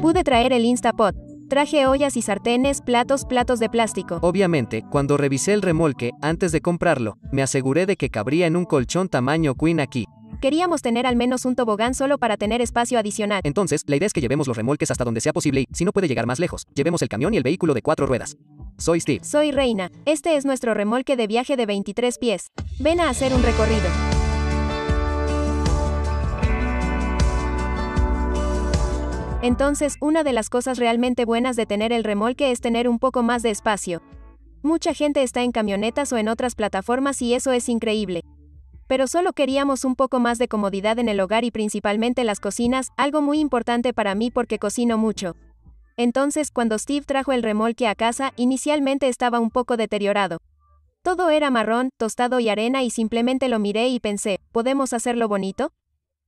Pude traer el Instapot. Traje ollas y sartenes, platos, platos de plástico. Obviamente, cuando revisé el remolque, antes de comprarlo, me aseguré de que cabría en un colchón tamaño queen aquí. Queríamos tener al menos un tobogán solo para tener espacio adicional. Entonces, la idea es que llevemos los remolques hasta donde sea posible y, si no puede llegar más lejos, llevemos el camión y el vehículo de cuatro ruedas. Soy Steve. Soy Reina. Este es nuestro remolque de viaje de 23 pies. Ven a hacer un recorrido. Entonces, una de las cosas realmente buenas de tener el remolque es tener un poco más de espacio. Mucha gente está en camionetas o en otras plataformas y eso es increíble. Pero solo queríamos un poco más de comodidad en el hogar y principalmente las cocinas, algo muy importante para mí porque cocino mucho. Entonces, cuando Steve trajo el remolque a casa, inicialmente estaba un poco deteriorado. Todo era marrón, tostado y arena y simplemente lo miré y pensé, ¿podemos hacerlo bonito?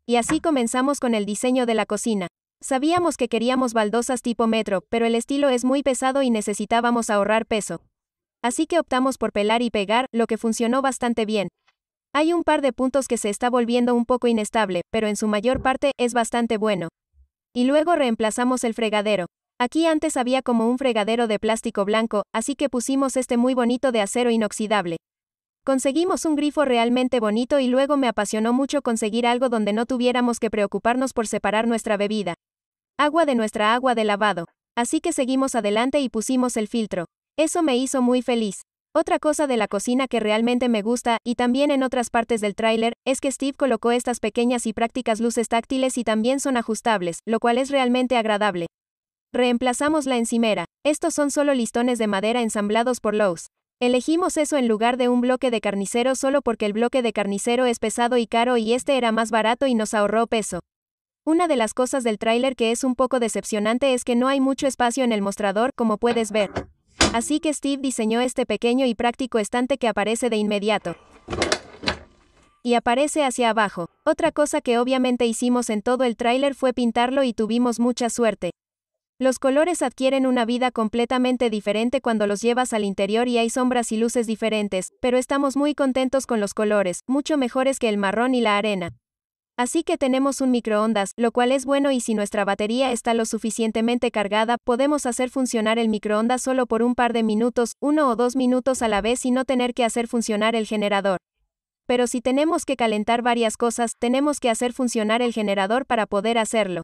Y así comenzamos con el diseño de la cocina. Sabíamos que queríamos baldosas tipo metro, pero el estilo es muy pesado y necesitábamos ahorrar peso. Así que optamos por pelar y pegar, lo que funcionó bastante bien. Hay un par de puntos que se está volviendo un poco inestable, pero en su mayor parte es bastante bueno. Y luego reemplazamos el fregadero. Aquí antes había como un fregadero de plástico blanco, así que pusimos este muy bonito de acero inoxidable. Conseguimos un grifo realmente bonito y luego me apasionó mucho conseguir algo donde no tuviéramos que preocuparnos por separar nuestra bebida agua de nuestra agua de lavado. Así que seguimos adelante y pusimos el filtro. Eso me hizo muy feliz. Otra cosa de la cocina que realmente me gusta, y también en otras partes del tráiler, es que Steve colocó estas pequeñas y prácticas luces táctiles y también son ajustables, lo cual es realmente agradable. Reemplazamos la encimera. Estos son solo listones de madera ensamblados por Lowe's. Elegimos eso en lugar de un bloque de carnicero solo porque el bloque de carnicero es pesado y caro y este era más barato y nos ahorró peso. Una de las cosas del tráiler que es un poco decepcionante es que no hay mucho espacio en el mostrador, como puedes ver. Así que Steve diseñó este pequeño y práctico estante que aparece de inmediato. Y aparece hacia abajo. Otra cosa que obviamente hicimos en todo el tráiler fue pintarlo y tuvimos mucha suerte. Los colores adquieren una vida completamente diferente cuando los llevas al interior y hay sombras y luces diferentes, pero estamos muy contentos con los colores, mucho mejores que el marrón y la arena. Así que tenemos un microondas, lo cual es bueno y si nuestra batería está lo suficientemente cargada, podemos hacer funcionar el microondas solo por un par de minutos, uno o dos minutos a la vez y no tener que hacer funcionar el generador. Pero si tenemos que calentar varias cosas, tenemos que hacer funcionar el generador para poder hacerlo.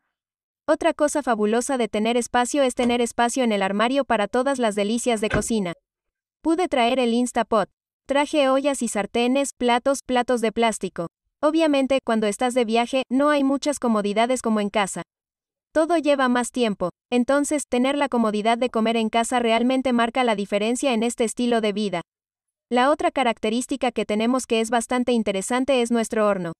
Otra cosa fabulosa de tener espacio es tener espacio en el armario para todas las delicias de cocina. Pude traer el Instapot. Traje ollas y sartenes, platos, platos de plástico. Obviamente, cuando estás de viaje, no hay muchas comodidades como en casa. Todo lleva más tiempo, entonces, tener la comodidad de comer en casa realmente marca la diferencia en este estilo de vida. La otra característica que tenemos que es bastante interesante es nuestro horno.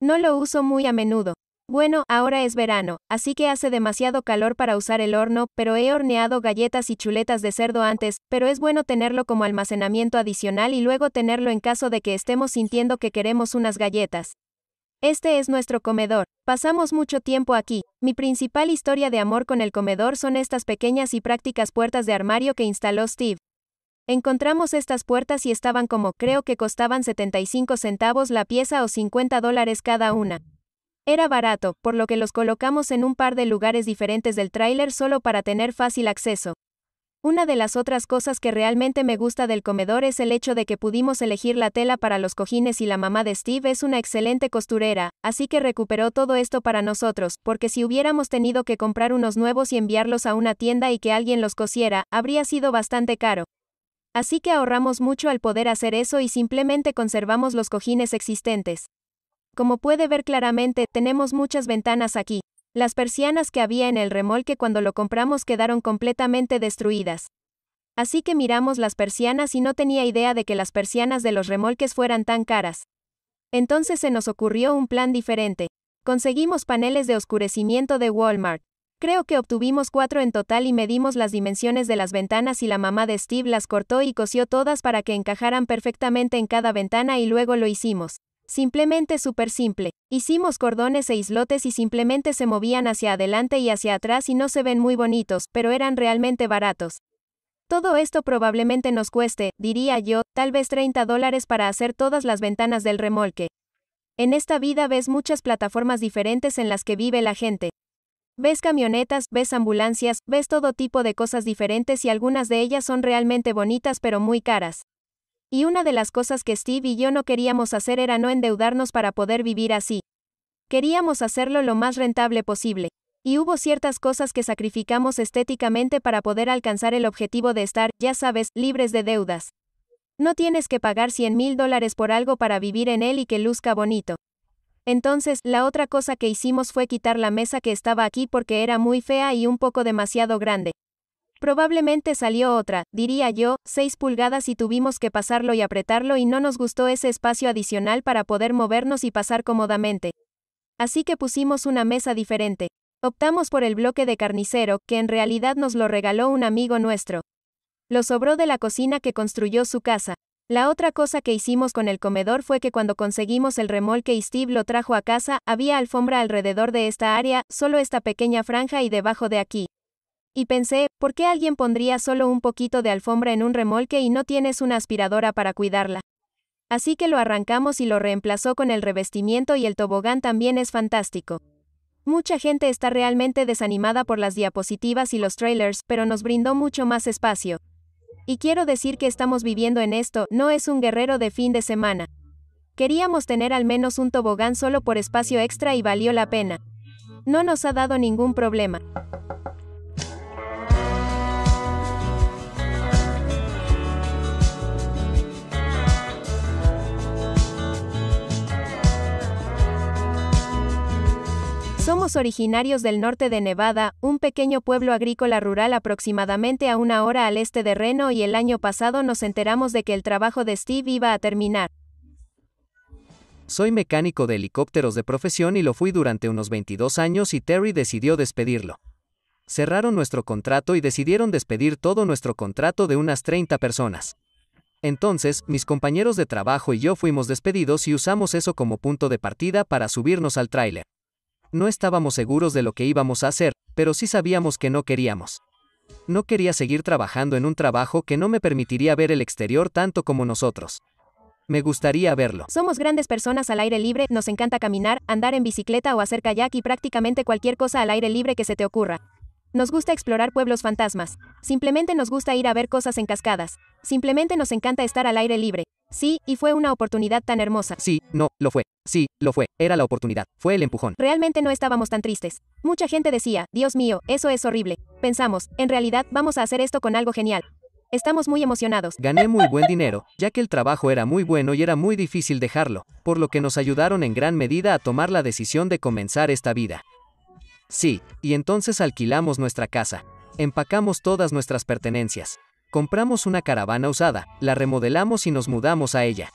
No lo uso muy a menudo, bueno, ahora es verano, así que hace demasiado calor para usar el horno, pero he horneado galletas y chuletas de cerdo antes, pero es bueno tenerlo como almacenamiento adicional y luego tenerlo en caso de que estemos sintiendo que queremos unas galletas. Este es nuestro comedor, pasamos mucho tiempo aquí, mi principal historia de amor con el comedor son estas pequeñas y prácticas puertas de armario que instaló Steve. Encontramos estas puertas y estaban como, creo que costaban 75 centavos la pieza o 50 dólares cada una. Era barato, por lo que los colocamos en un par de lugares diferentes del tráiler solo para tener fácil acceso. Una de las otras cosas que realmente me gusta del comedor es el hecho de que pudimos elegir la tela para los cojines y la mamá de Steve es una excelente costurera, así que recuperó todo esto para nosotros, porque si hubiéramos tenido que comprar unos nuevos y enviarlos a una tienda y que alguien los cosiera, habría sido bastante caro. Así que ahorramos mucho al poder hacer eso y simplemente conservamos los cojines existentes. Como puede ver claramente, tenemos muchas ventanas aquí. Las persianas que había en el remolque cuando lo compramos quedaron completamente destruidas. Así que miramos las persianas y no tenía idea de que las persianas de los remolques fueran tan caras. Entonces se nos ocurrió un plan diferente. Conseguimos paneles de oscurecimiento de Walmart. Creo que obtuvimos cuatro en total y medimos las dimensiones de las ventanas y la mamá de Steve las cortó y cosió todas para que encajaran perfectamente en cada ventana y luego lo hicimos. Simplemente súper simple. Hicimos cordones e islotes y simplemente se movían hacia adelante y hacia atrás y no se ven muy bonitos, pero eran realmente baratos. Todo esto probablemente nos cueste, diría yo, tal vez 30 dólares para hacer todas las ventanas del remolque. En esta vida ves muchas plataformas diferentes en las que vive la gente. Ves camionetas, ves ambulancias, ves todo tipo de cosas diferentes y algunas de ellas son realmente bonitas pero muy caras. Y una de las cosas que Steve y yo no queríamos hacer era no endeudarnos para poder vivir así. Queríamos hacerlo lo más rentable posible. Y hubo ciertas cosas que sacrificamos estéticamente para poder alcanzar el objetivo de estar, ya sabes, libres de deudas. No tienes que pagar 100 mil dólares por algo para vivir en él y que luzca bonito. Entonces, la otra cosa que hicimos fue quitar la mesa que estaba aquí porque era muy fea y un poco demasiado grande. Probablemente salió otra, diría yo, 6 pulgadas y tuvimos que pasarlo y apretarlo y no nos gustó ese espacio adicional para poder movernos y pasar cómodamente. Así que pusimos una mesa diferente. Optamos por el bloque de carnicero, que en realidad nos lo regaló un amigo nuestro. Lo sobró de la cocina que construyó su casa. La otra cosa que hicimos con el comedor fue que cuando conseguimos el remolque y Steve lo trajo a casa, había alfombra alrededor de esta área, solo esta pequeña franja y debajo de aquí. Y pensé, ¿por qué alguien pondría solo un poquito de alfombra en un remolque y no tienes una aspiradora para cuidarla? Así que lo arrancamos y lo reemplazó con el revestimiento y el tobogán también es fantástico. Mucha gente está realmente desanimada por las diapositivas y los trailers, pero nos brindó mucho más espacio. Y quiero decir que estamos viviendo en esto, no es un guerrero de fin de semana. Queríamos tener al menos un tobogán solo por espacio extra y valió la pena. No nos ha dado ningún problema. Somos originarios del norte de Nevada, un pequeño pueblo agrícola rural aproximadamente a una hora al este de Reno y el año pasado nos enteramos de que el trabajo de Steve iba a terminar. Soy mecánico de helicópteros de profesión y lo fui durante unos 22 años y Terry decidió despedirlo. Cerraron nuestro contrato y decidieron despedir todo nuestro contrato de unas 30 personas. Entonces, mis compañeros de trabajo y yo fuimos despedidos y usamos eso como punto de partida para subirnos al tráiler. No estábamos seguros de lo que íbamos a hacer, pero sí sabíamos que no queríamos. No quería seguir trabajando en un trabajo que no me permitiría ver el exterior tanto como nosotros. Me gustaría verlo. Somos grandes personas al aire libre, nos encanta caminar, andar en bicicleta o hacer kayak y prácticamente cualquier cosa al aire libre que se te ocurra. Nos gusta explorar pueblos fantasmas. Simplemente nos gusta ir a ver cosas en cascadas. Simplemente nos encanta estar al aire libre. Sí, y fue una oportunidad tan hermosa. Sí, no, lo fue. Sí, lo fue. Era la oportunidad. Fue el empujón. Realmente no estábamos tan tristes. Mucha gente decía, Dios mío, eso es horrible. Pensamos, en realidad vamos a hacer esto con algo genial. Estamos muy emocionados. Gané muy buen dinero, ya que el trabajo era muy bueno y era muy difícil dejarlo, por lo que nos ayudaron en gran medida a tomar la decisión de comenzar esta vida. Sí, y entonces alquilamos nuestra casa. Empacamos todas nuestras pertenencias. Compramos una caravana usada, la remodelamos y nos mudamos a ella.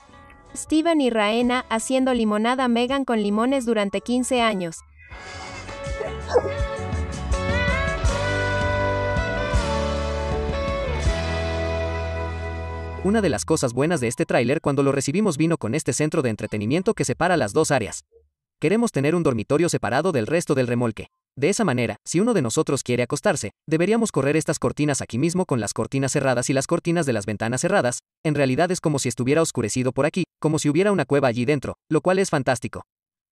Steven y Raena haciendo limonada Megan con limones durante 15 años. Una de las cosas buenas de este tráiler cuando lo recibimos vino con este centro de entretenimiento que separa las dos áreas. Queremos tener un dormitorio separado del resto del remolque. De esa manera, si uno de nosotros quiere acostarse, deberíamos correr estas cortinas aquí mismo con las cortinas cerradas y las cortinas de las ventanas cerradas, en realidad es como si estuviera oscurecido por aquí, como si hubiera una cueva allí dentro, lo cual es fantástico.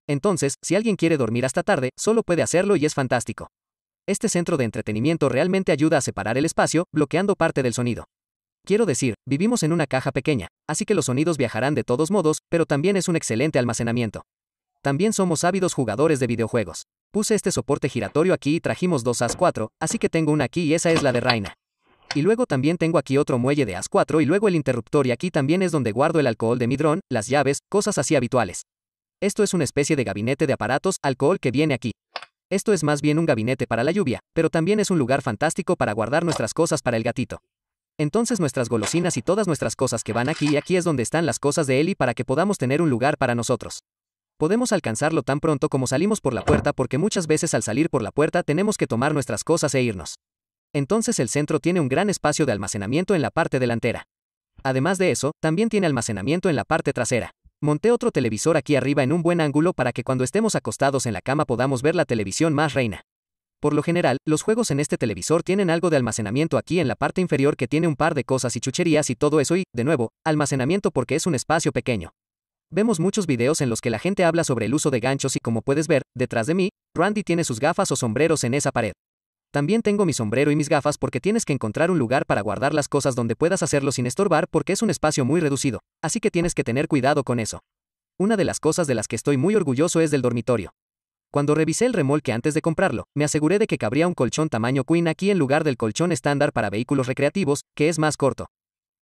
Entonces, si alguien quiere dormir hasta tarde, solo puede hacerlo y es fantástico. Este centro de entretenimiento realmente ayuda a separar el espacio, bloqueando parte del sonido. Quiero decir, vivimos en una caja pequeña, así que los sonidos viajarán de todos modos, pero también es un excelente almacenamiento. También somos ávidos jugadores de videojuegos. Puse este soporte giratorio aquí y trajimos dos as 4, así que tengo una aquí y esa es la de Reina. Y luego también tengo aquí otro muelle de as 4 y luego el interruptor y aquí también es donde guardo el alcohol de mi dron, las llaves, cosas así habituales. Esto es una especie de gabinete de aparatos, alcohol que viene aquí. Esto es más bien un gabinete para la lluvia, pero también es un lugar fantástico para guardar nuestras cosas para el gatito. Entonces nuestras golosinas y todas nuestras cosas que van aquí y aquí es donde están las cosas de Eli para que podamos tener un lugar para nosotros. Podemos alcanzarlo tan pronto como salimos por la puerta porque muchas veces al salir por la puerta tenemos que tomar nuestras cosas e irnos. Entonces el centro tiene un gran espacio de almacenamiento en la parte delantera. Además de eso, también tiene almacenamiento en la parte trasera. Monté otro televisor aquí arriba en un buen ángulo para que cuando estemos acostados en la cama podamos ver la televisión más reina. Por lo general, los juegos en este televisor tienen algo de almacenamiento aquí en la parte inferior que tiene un par de cosas y chucherías y todo eso y, de nuevo, almacenamiento porque es un espacio pequeño. Vemos muchos videos en los que la gente habla sobre el uso de ganchos y como puedes ver, detrás de mí, Randy tiene sus gafas o sombreros en esa pared. También tengo mi sombrero y mis gafas porque tienes que encontrar un lugar para guardar las cosas donde puedas hacerlo sin estorbar porque es un espacio muy reducido, así que tienes que tener cuidado con eso. Una de las cosas de las que estoy muy orgulloso es del dormitorio. Cuando revisé el remolque antes de comprarlo, me aseguré de que cabría un colchón tamaño queen aquí en lugar del colchón estándar para vehículos recreativos, que es más corto.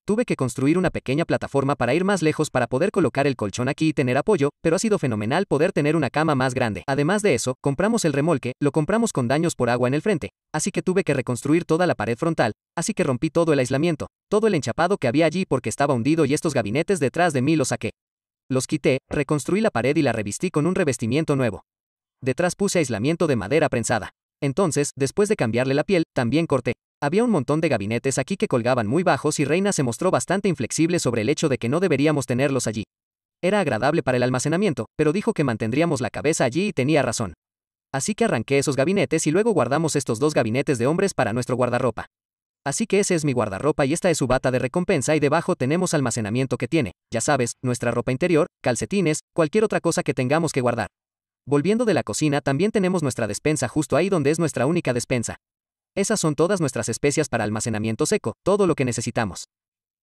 Tuve que construir una pequeña plataforma para ir más lejos para poder colocar el colchón aquí y tener apoyo, pero ha sido fenomenal poder tener una cama más grande. Además de eso, compramos el remolque, lo compramos con daños por agua en el frente, así que tuve que reconstruir toda la pared frontal, así que rompí todo el aislamiento, todo el enchapado que había allí porque estaba hundido y estos gabinetes detrás de mí los saqué. Los quité, reconstruí la pared y la revistí con un revestimiento nuevo. Detrás puse aislamiento de madera prensada. Entonces, después de cambiarle la piel, también corté. Había un montón de gabinetes aquí que colgaban muy bajos y Reina se mostró bastante inflexible sobre el hecho de que no deberíamos tenerlos allí. Era agradable para el almacenamiento, pero dijo que mantendríamos la cabeza allí y tenía razón. Así que arranqué esos gabinetes y luego guardamos estos dos gabinetes de hombres para nuestro guardarropa. Así que ese es mi guardarropa y esta es su bata de recompensa y debajo tenemos almacenamiento que tiene, ya sabes, nuestra ropa interior, calcetines, cualquier otra cosa que tengamos que guardar. Volviendo de la cocina también tenemos nuestra despensa justo ahí donde es nuestra única despensa. Esas son todas nuestras especias para almacenamiento seco, todo lo que necesitamos.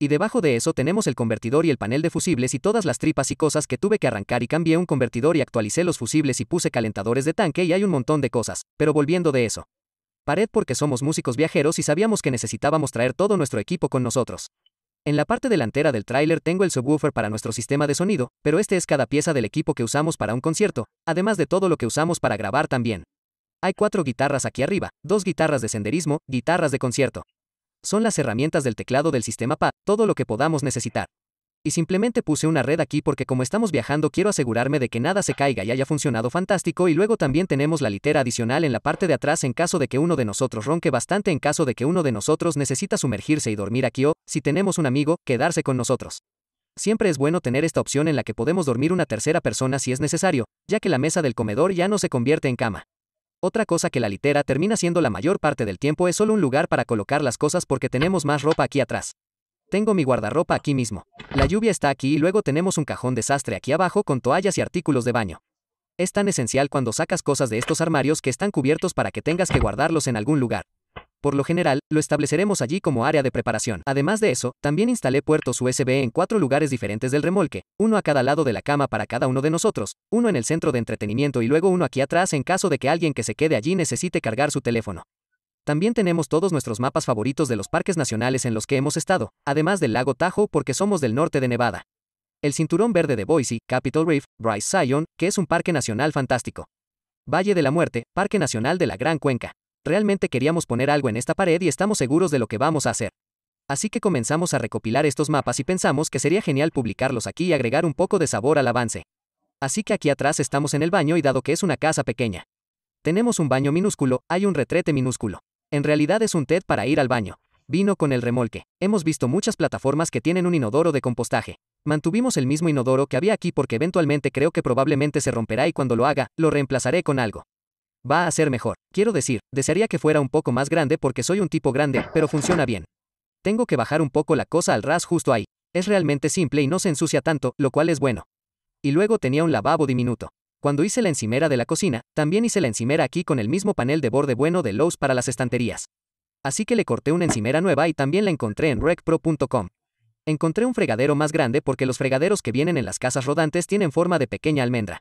Y debajo de eso tenemos el convertidor y el panel de fusibles y todas las tripas y cosas que tuve que arrancar y cambié un convertidor y actualicé los fusibles y puse calentadores de tanque y hay un montón de cosas, pero volviendo de eso. Pared porque somos músicos viajeros y sabíamos que necesitábamos traer todo nuestro equipo con nosotros. En la parte delantera del tráiler tengo el subwoofer para nuestro sistema de sonido, pero este es cada pieza del equipo que usamos para un concierto, además de todo lo que usamos para grabar también. Hay cuatro guitarras aquí arriba, dos guitarras de senderismo, guitarras de concierto. Son las herramientas del teclado del sistema PA, todo lo que podamos necesitar. Y simplemente puse una red aquí porque como estamos viajando quiero asegurarme de que nada se caiga y haya funcionado fantástico y luego también tenemos la litera adicional en la parte de atrás en caso de que uno de nosotros ronque bastante en caso de que uno de nosotros necesita sumergirse y dormir aquí o, si tenemos un amigo, quedarse con nosotros. Siempre es bueno tener esta opción en la que podemos dormir una tercera persona si es necesario, ya que la mesa del comedor ya no se convierte en cama. Otra cosa que la litera termina siendo la mayor parte del tiempo es solo un lugar para colocar las cosas porque tenemos más ropa aquí atrás. Tengo mi guardarropa aquí mismo. La lluvia está aquí y luego tenemos un cajón desastre aquí abajo con toallas y artículos de baño. Es tan esencial cuando sacas cosas de estos armarios que están cubiertos para que tengas que guardarlos en algún lugar. Por lo general, lo estableceremos allí como área de preparación. Además de eso, también instalé puertos USB en cuatro lugares diferentes del remolque, uno a cada lado de la cama para cada uno de nosotros, uno en el centro de entretenimiento y luego uno aquí atrás en caso de que alguien que se quede allí necesite cargar su teléfono. También tenemos todos nuestros mapas favoritos de los parques nacionales en los que hemos estado, además del lago Tajo porque somos del norte de Nevada. El cinturón verde de Boise, Capitol Reef, Bryce Zion, que es un parque nacional fantástico. Valle de la Muerte, Parque Nacional de la Gran Cuenca. Realmente queríamos poner algo en esta pared y estamos seguros de lo que vamos a hacer. Así que comenzamos a recopilar estos mapas y pensamos que sería genial publicarlos aquí y agregar un poco de sabor al avance. Así que aquí atrás estamos en el baño y dado que es una casa pequeña. Tenemos un baño minúsculo, hay un retrete minúsculo. En realidad es un TED para ir al baño. Vino con el remolque. Hemos visto muchas plataformas que tienen un inodoro de compostaje. Mantuvimos el mismo inodoro que había aquí porque eventualmente creo que probablemente se romperá y cuando lo haga, lo reemplazaré con algo. Va a ser mejor. Quiero decir, desearía que fuera un poco más grande porque soy un tipo grande, pero funciona bien. Tengo que bajar un poco la cosa al ras justo ahí. Es realmente simple y no se ensucia tanto, lo cual es bueno. Y luego tenía un lavabo diminuto. Cuando hice la encimera de la cocina, también hice la encimera aquí con el mismo panel de borde bueno de Lowe's para las estanterías. Así que le corté una encimera nueva y también la encontré en recpro.com. Encontré un fregadero más grande porque los fregaderos que vienen en las casas rodantes tienen forma de pequeña almendra.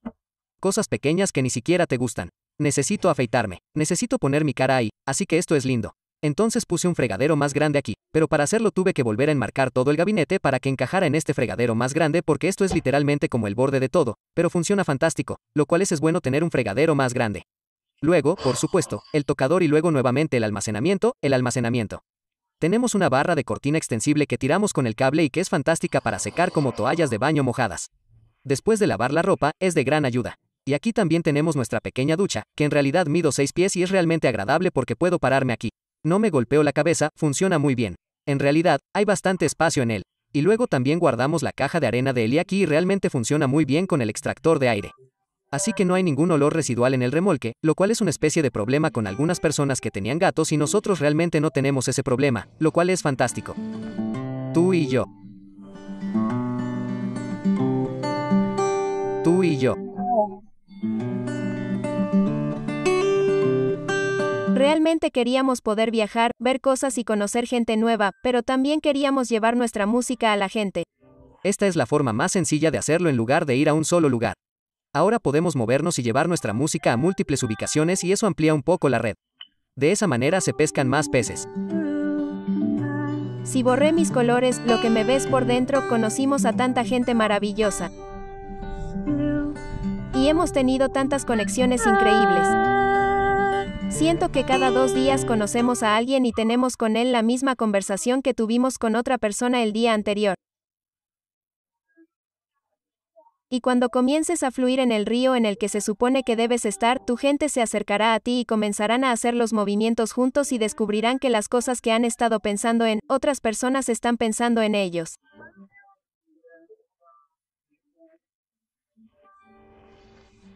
Cosas pequeñas que ni siquiera te gustan. Necesito afeitarme, necesito poner mi cara ahí, así que esto es lindo. Entonces puse un fregadero más grande aquí, pero para hacerlo tuve que volver a enmarcar todo el gabinete para que encajara en este fregadero más grande porque esto es literalmente como el borde de todo, pero funciona fantástico, lo cual es, es bueno tener un fregadero más grande. Luego, por supuesto, el tocador y luego nuevamente el almacenamiento, el almacenamiento. Tenemos una barra de cortina extensible que tiramos con el cable y que es fantástica para secar como toallas de baño mojadas. Después de lavar la ropa, es de gran ayuda. Y aquí también tenemos nuestra pequeña ducha, que en realidad mido 6 pies y es realmente agradable porque puedo pararme aquí. No me golpeo la cabeza, funciona muy bien. En realidad, hay bastante espacio en él. Y luego también guardamos la caja de arena de y aquí realmente funciona muy bien con el extractor de aire. Así que no hay ningún olor residual en el remolque, lo cual es una especie de problema con algunas personas que tenían gatos y nosotros realmente no tenemos ese problema, lo cual es fantástico. Tú y yo. Tú y yo. Realmente queríamos poder viajar, ver cosas y conocer gente nueva, pero también queríamos llevar nuestra música a la gente. Esta es la forma más sencilla de hacerlo en lugar de ir a un solo lugar. Ahora podemos movernos y llevar nuestra música a múltiples ubicaciones y eso amplía un poco la red. De esa manera se pescan más peces. Si borré mis colores, lo que me ves por dentro, conocimos a tanta gente maravillosa. Y hemos tenido tantas conexiones increíbles. Siento que cada dos días conocemos a alguien y tenemos con él la misma conversación que tuvimos con otra persona el día anterior. Y cuando comiences a fluir en el río en el que se supone que debes estar, tu gente se acercará a ti y comenzarán a hacer los movimientos juntos y descubrirán que las cosas que han estado pensando en, otras personas están pensando en ellos.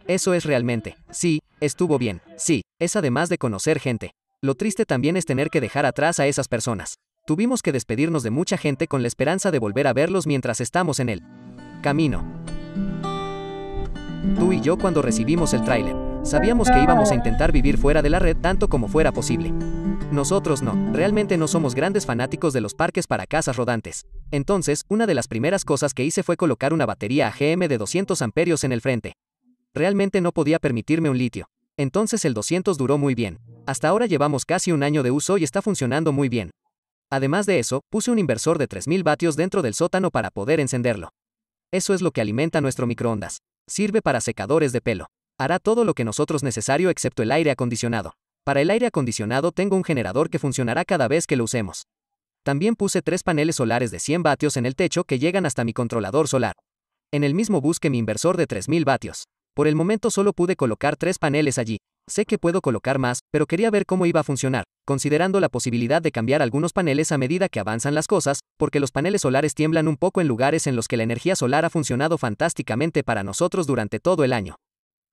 Eso es realmente. Sí, estuvo bien. Sí, es además de conocer gente. Lo triste también es tener que dejar atrás a esas personas. Tuvimos que despedirnos de mucha gente con la esperanza de volver a verlos mientras estamos en el camino. Tú y yo cuando recibimos el tráiler, sabíamos que íbamos a intentar vivir fuera de la red tanto como fuera posible. Nosotros no, realmente no somos grandes fanáticos de los parques para casas rodantes. Entonces, una de las primeras cosas que hice fue colocar una batería AGM de 200 amperios en el frente. Realmente no podía permitirme un litio. Entonces el 200 duró muy bien. Hasta ahora llevamos casi un año de uso y está funcionando muy bien. Además de eso, puse un inversor de 3000 vatios dentro del sótano para poder encenderlo. Eso es lo que alimenta nuestro microondas. Sirve para secadores de pelo. Hará todo lo que nosotros necesario excepto el aire acondicionado. Para el aire acondicionado tengo un generador que funcionará cada vez que lo usemos. También puse tres paneles solares de 100 vatios en el techo que llegan hasta mi controlador solar. En el mismo que mi inversor de 3000 vatios. Por el momento solo pude colocar tres paneles allí. Sé que puedo colocar más, pero quería ver cómo iba a funcionar, considerando la posibilidad de cambiar algunos paneles a medida que avanzan las cosas, porque los paneles solares tiemblan un poco en lugares en los que la energía solar ha funcionado fantásticamente para nosotros durante todo el año.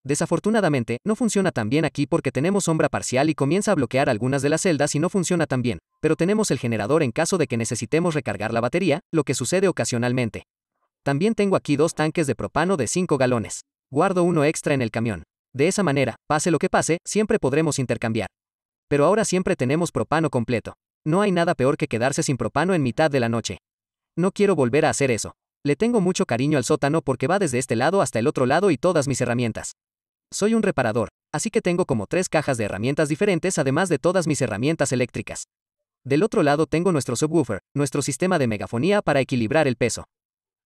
Desafortunadamente, no funciona tan bien aquí porque tenemos sombra parcial y comienza a bloquear algunas de las celdas y no funciona tan bien, pero tenemos el generador en caso de que necesitemos recargar la batería, lo que sucede ocasionalmente. También tengo aquí dos tanques de propano de 5 galones. Guardo uno extra en el camión. De esa manera, pase lo que pase, siempre podremos intercambiar. Pero ahora siempre tenemos propano completo. No hay nada peor que quedarse sin propano en mitad de la noche. No quiero volver a hacer eso. Le tengo mucho cariño al sótano porque va desde este lado hasta el otro lado y todas mis herramientas. Soy un reparador, así que tengo como tres cajas de herramientas diferentes además de todas mis herramientas eléctricas. Del otro lado tengo nuestro subwoofer, nuestro sistema de megafonía para equilibrar el peso.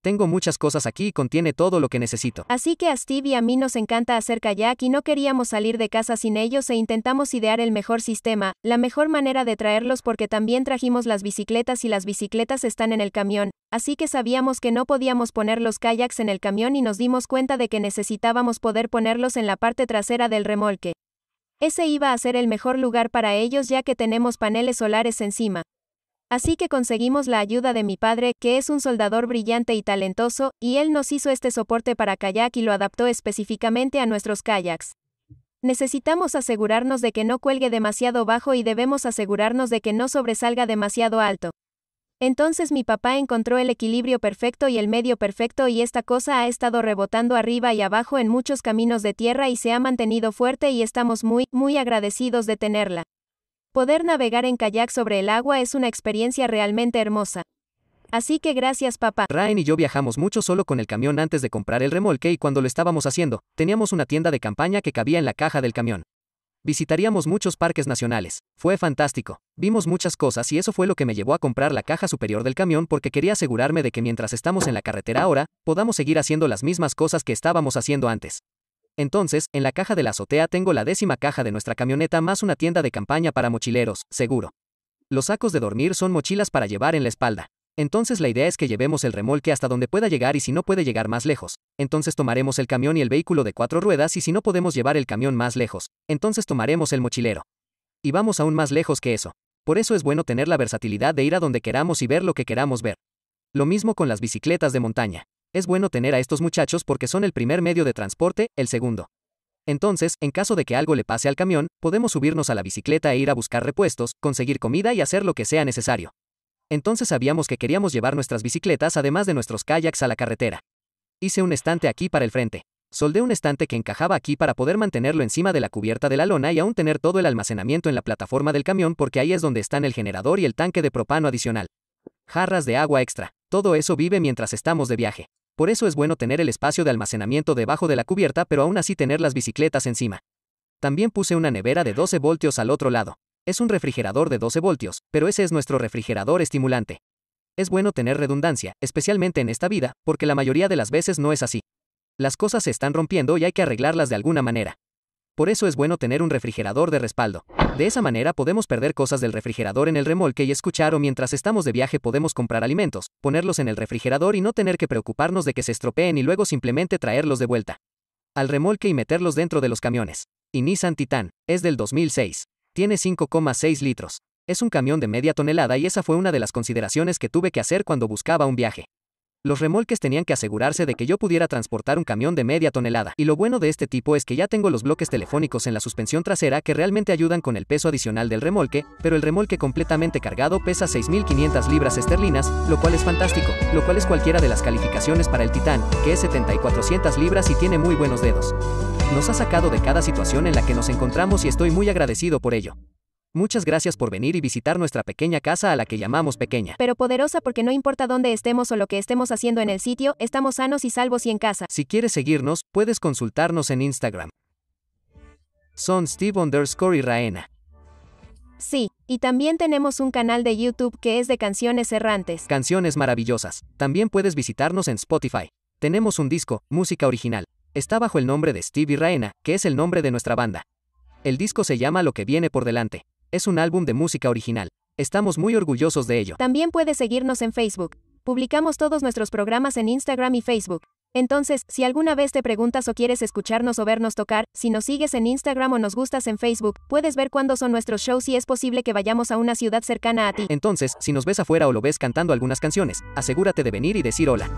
Tengo muchas cosas aquí y contiene todo lo que necesito. Así que a Steve y a mí nos encanta hacer kayak y no queríamos salir de casa sin ellos e intentamos idear el mejor sistema, la mejor manera de traerlos porque también trajimos las bicicletas y las bicicletas están en el camión, así que sabíamos que no podíamos poner los kayaks en el camión y nos dimos cuenta de que necesitábamos poder ponerlos en la parte trasera del remolque. Ese iba a ser el mejor lugar para ellos ya que tenemos paneles solares encima. Así que conseguimos la ayuda de mi padre, que es un soldador brillante y talentoso, y él nos hizo este soporte para kayak y lo adaptó específicamente a nuestros kayaks. Necesitamos asegurarnos de que no cuelgue demasiado bajo y debemos asegurarnos de que no sobresalga demasiado alto. Entonces mi papá encontró el equilibrio perfecto y el medio perfecto y esta cosa ha estado rebotando arriba y abajo en muchos caminos de tierra y se ha mantenido fuerte y estamos muy, muy agradecidos de tenerla. Poder navegar en kayak sobre el agua es una experiencia realmente hermosa. Así que gracias papá. Ryan y yo viajamos mucho solo con el camión antes de comprar el remolque y cuando lo estábamos haciendo, teníamos una tienda de campaña que cabía en la caja del camión. Visitaríamos muchos parques nacionales. Fue fantástico. Vimos muchas cosas y eso fue lo que me llevó a comprar la caja superior del camión porque quería asegurarme de que mientras estamos en la carretera ahora, podamos seguir haciendo las mismas cosas que estábamos haciendo antes. Entonces, en la caja de la azotea tengo la décima caja de nuestra camioneta más una tienda de campaña para mochileros, seguro. Los sacos de dormir son mochilas para llevar en la espalda. Entonces la idea es que llevemos el remolque hasta donde pueda llegar y si no puede llegar más lejos, entonces tomaremos el camión y el vehículo de cuatro ruedas y si no podemos llevar el camión más lejos, entonces tomaremos el mochilero. Y vamos aún más lejos que eso. Por eso es bueno tener la versatilidad de ir a donde queramos y ver lo que queramos ver. Lo mismo con las bicicletas de montaña. Es bueno tener a estos muchachos porque son el primer medio de transporte, el segundo. Entonces, en caso de que algo le pase al camión, podemos subirnos a la bicicleta e ir a buscar repuestos, conseguir comida y hacer lo que sea necesario. Entonces sabíamos que queríamos llevar nuestras bicicletas además de nuestros kayaks a la carretera. Hice un estante aquí para el frente. Soldé un estante que encajaba aquí para poder mantenerlo encima de la cubierta de la lona y aún tener todo el almacenamiento en la plataforma del camión porque ahí es donde están el generador y el tanque de propano adicional. Jarras de agua extra. Todo eso vive mientras estamos de viaje. Por eso es bueno tener el espacio de almacenamiento debajo de la cubierta pero aún así tener las bicicletas encima. También puse una nevera de 12 voltios al otro lado. Es un refrigerador de 12 voltios, pero ese es nuestro refrigerador estimulante. Es bueno tener redundancia, especialmente en esta vida, porque la mayoría de las veces no es así. Las cosas se están rompiendo y hay que arreglarlas de alguna manera. Por eso es bueno tener un refrigerador de respaldo. De esa manera podemos perder cosas del refrigerador en el remolque y escuchar o mientras estamos de viaje podemos comprar alimentos, ponerlos en el refrigerador y no tener que preocuparnos de que se estropeen y luego simplemente traerlos de vuelta. Al remolque y meterlos dentro de los camiones. Y Nissan Titan, es del 2006. Tiene 5,6 litros. Es un camión de media tonelada y esa fue una de las consideraciones que tuve que hacer cuando buscaba un viaje. Los remolques tenían que asegurarse de que yo pudiera transportar un camión de media tonelada, y lo bueno de este tipo es que ya tengo los bloques telefónicos en la suspensión trasera que realmente ayudan con el peso adicional del remolque, pero el remolque completamente cargado pesa 6.500 libras esterlinas, lo cual es fantástico, lo cual es cualquiera de las calificaciones para el Titán, que es 7.400 libras y tiene muy buenos dedos. Nos ha sacado de cada situación en la que nos encontramos y estoy muy agradecido por ello. Muchas gracias por venir y visitar nuestra pequeña casa a la que llamamos pequeña. Pero poderosa porque no importa dónde estemos o lo que estemos haciendo en el sitio, estamos sanos y salvos y en casa. Si quieres seguirnos, puedes consultarnos en Instagram. Son Steve underscore y Raena. Sí, y también tenemos un canal de YouTube que es de canciones errantes. Canciones maravillosas. También puedes visitarnos en Spotify. Tenemos un disco, música original. Está bajo el nombre de Steve y Raena, que es el nombre de nuestra banda. El disco se llama Lo que viene por delante. Es un álbum de música original. Estamos muy orgullosos de ello. También puedes seguirnos en Facebook. Publicamos todos nuestros programas en Instagram y Facebook. Entonces, si alguna vez te preguntas o quieres escucharnos o vernos tocar, si nos sigues en Instagram o nos gustas en Facebook, puedes ver cuándo son nuestros shows y es posible que vayamos a una ciudad cercana a ti. Entonces, si nos ves afuera o lo ves cantando algunas canciones, asegúrate de venir y decir hola.